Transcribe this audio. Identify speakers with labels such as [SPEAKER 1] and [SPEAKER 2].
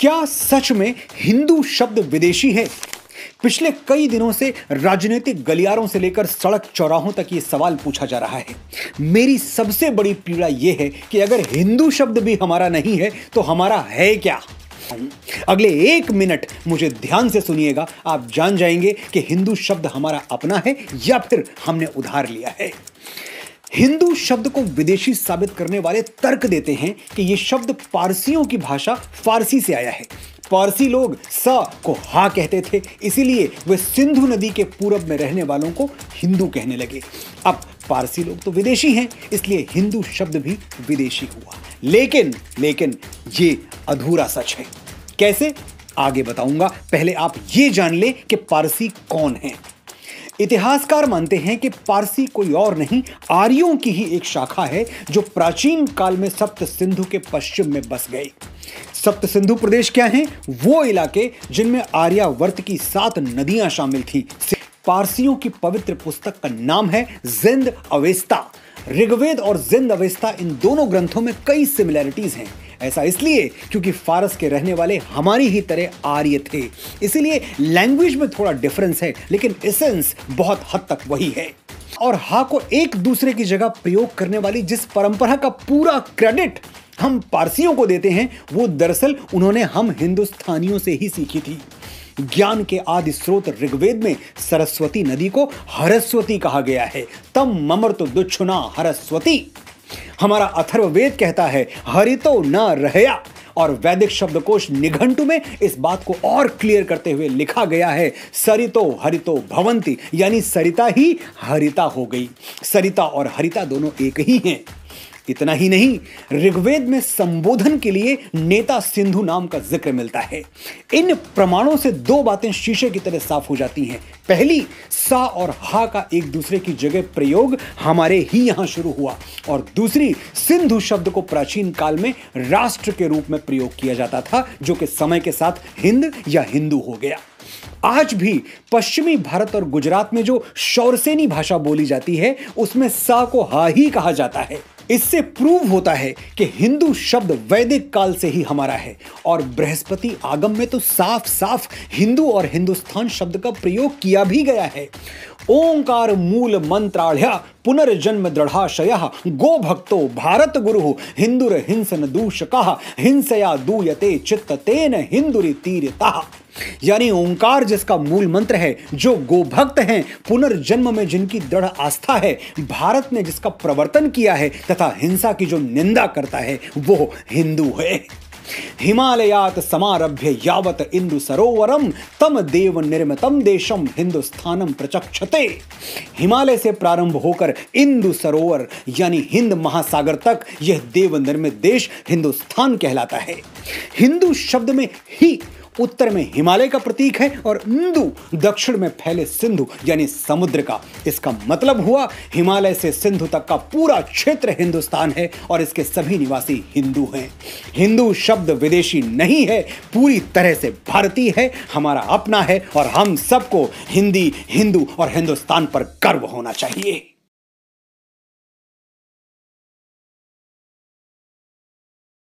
[SPEAKER 1] क्या सच में हिंदू शब्द विदेशी है पिछले कई दिनों से राजनीतिक गलियारों से लेकर सड़क चौराहों तक ये सवाल पूछा जा रहा है मेरी सबसे बड़ी पीड़ा यह है कि अगर हिंदू शब्द भी हमारा नहीं है तो हमारा है क्या अगले एक मिनट मुझे ध्यान से सुनिएगा आप जान जाएंगे कि हिंदू शब्द हमारा अपना है या फिर हमने उधार लिया है हिंदू शब्द को विदेशी साबित करने वाले तर्क देते हैं कि ये शब्द पारसियों की भाषा फारसी से आया है पारसी लोग स को हा कहते थे इसीलिए वे सिंधु नदी के पूरब में रहने वालों को हिंदू कहने लगे अब पारसी लोग तो विदेशी हैं इसलिए हिंदू शब्द भी विदेशी हुआ लेकिन लेकिन ये अधूरा सच है कैसे आगे बताऊंगा पहले आप ये जान ले कि पारसी कौन है इतिहासकार मानते हैं कि पारसी कोई और नहीं आर्यों की ही एक शाखा है जो प्राचीन काल में सप्त सिंधु के पश्चिम में बस गई सप्त सिंधु प्रदेश क्या हैं वो इलाके जिनमें आर्यावर्त की सात नदियां शामिल थी पारसियों की पवित्र पुस्तक का नाम है जिंद अवेस्ता ऋग्वेद और जिंद अवेस्ता इन दोनों ग्रंथों में कई सिमिलैरिटीज हैं ऐसा इसलिए क्योंकि फारस के रहने वाले हमारी ही तरह आर्य थे इसीलिए लैंग्वेज में थोड़ा डिफरेंस है लेकिन एसेंस बहुत हद तक वही है और हा को एक दूसरे की जगह प्रयोग करने वाली जिस परंपरा का पूरा क्रेडिट हम पारसियों को देते हैं वो दरअसल उन्होंने हम हिंदुस्तानियों से ही सीखी थी ज्ञान के आदि स्रोत ऋग्वेद में सरस्वती नदी को हरस्वती कहा गया है तम ममर तो दुच्छुना हरस्वती हमारा अथर्ववेद कहता है हरितो न रहया और वैदिक शब्दकोश निघंटु में इस बात को और क्लियर करते हुए लिखा गया है सरितो हरितो भवंती यानी सरिता ही हरिता हो गई सरिता और हरिता दोनों एक ही हैं इतना ही नहीं ऋग्वेद में संबोधन के लिए नेता सिंधु नाम का जिक्र मिलता है इन प्रमाणों से दो बातें शीशे की तरह साफ हो जाती हैं पहली सा और हा का एक दूसरे की जगह प्रयोग हमारे ही यहां शुरू हुआ और दूसरी सिंधु शब्द को प्राचीन काल में राष्ट्र के रूप में प्रयोग किया जाता था जो कि समय के साथ हिंद या हिंदू हो गया आज भी पश्चिमी भारत और गुजरात में जो शौरसेनी भाषा बोली जाती है उसमें सा को हा ही कहा जाता है इससे प्रूव होता है कि हिंदू शब्द वैदिक काल से ही हमारा है और बृहस्पति आगम में तो साफ साफ हिंदू और हिंदुस्तान शब्द का प्रयोग किया भी गया है ओंकार मूल मंत्राढ़ पुनर्जन्म दृढ़ाशय गो भक्तो भारत गुरु हिंदुर हिंसन दूषक हिंसया दूयते चित्त तेन हिंदुरी तीरता यानी ओंकार जिसका मूल मंत्र है जो गोभक्त हैं पुनर्जन्म में जिनकी दृढ़ आस्था है भारत ने जिसका प्रवर्तन किया है तथा हिंसा की जो निंदा करता है वो हिंदू है हिमालयात समारभ्य यावत इंदु सरोवरम तम देव निर्मितम देशम हिंदुस्थानम प्रचक्षते हिमालय से प्रारंभ होकर इंदु सरोवर यानी हिंद महासागर तक यह देव निर्मित देश हिंदुस्तान कहलाता है हिंदू शब्द में ही उत्तर में हिमालय का प्रतीक है और इंदु दक्षिण में फैले सिंधु यानी समुद्र का इसका मतलब हुआ हिमालय से सिंधु तक का पूरा क्षेत्र हिंदुस्तान है और इसके सभी निवासी हिंदू हैं हिंदू शब्द विदेशी नहीं है पूरी तरह से भारतीय है हमारा अपना है और हम सबको हिंदी हिंदू और हिंदुस्तान पर गर्व होना चाहिए